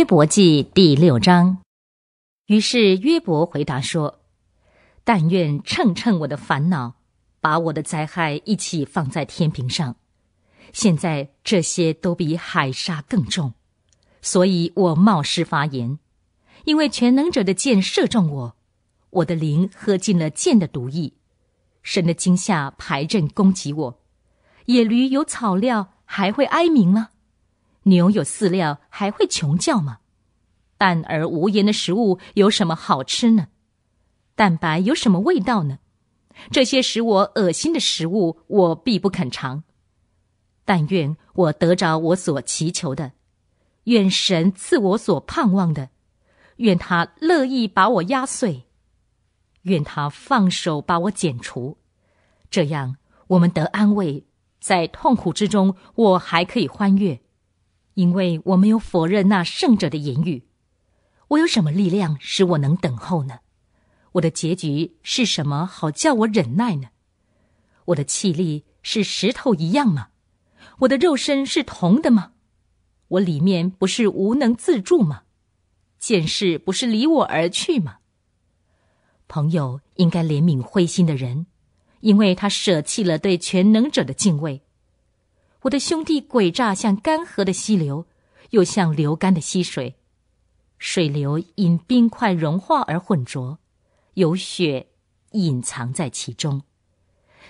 约伯记第六章。于是约伯回答说：“但愿称称我的烦恼，把我的灾害一起放在天平上。现在这些都比海沙更重，所以我冒失发言，因为全能者的箭射中我，我的灵喝尽了箭的毒液，神的惊吓排阵攻击我。野驴有草料还会哀鸣吗？”牛有饲料，还会穷叫吗？淡而无盐的食物有什么好吃呢？蛋白有什么味道呢？这些使我恶心的食物，我必不肯尝。但愿我得着我所祈求的，愿神赐我所盼望的，愿他乐意把我压碎，愿他放手把我剪除。这样，我们得安慰，在痛苦之中，我还可以欢悦。因为我没有否认那圣者的言语，我有什么力量使我能等候呢？我的结局是什么好叫我忍耐呢？我的气力是石头一样吗？我的肉身是铜的吗？我里面不是无能自助吗？现世不是离我而去吗？朋友应该怜悯灰心的人，因为他舍弃了对全能者的敬畏。我的兄弟诡诈，像干涸的溪流，又像流干的溪水。水流因冰块融化而浑浊，有雪隐藏在其中。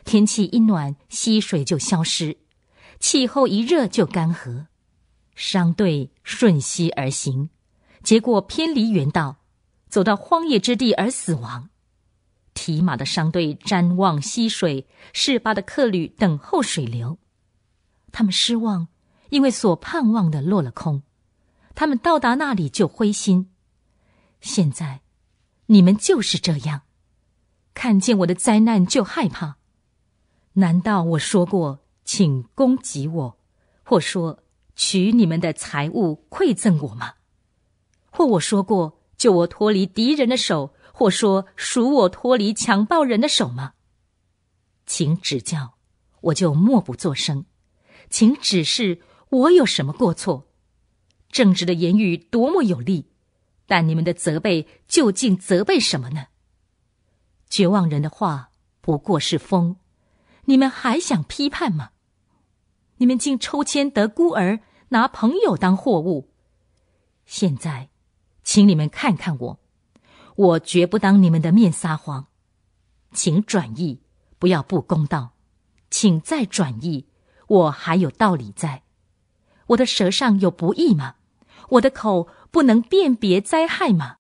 天气一暖，溪水就消失；气候一热，就干涸。商队顺溪而行，结果偏离原道，走到荒野之地而死亡。提马的商队瞻望溪水，士巴的客旅等候水流。他们失望，因为所盼望的落了空；他们到达那里就灰心。现在，你们就是这样，看见我的灾难就害怕。难道我说过请攻击我，或说取你们的财物馈赠我吗？或我说过救我脱离敌人的手，或说赎我脱离强暴人的手吗？请指教，我就默不作声。请指示我有什么过错？正直的言语多么有力！但你们的责备究竟责备什么呢？绝望人的话不过是风，你们还想批判吗？你们竟抽签得孤儿，拿朋友当货物。现在，请你们看看我，我绝不当你们的面撒谎。请转意，不要不公道。请再转意。我还有道理在，我的舌上有不义吗？我的口不能辨别灾害吗？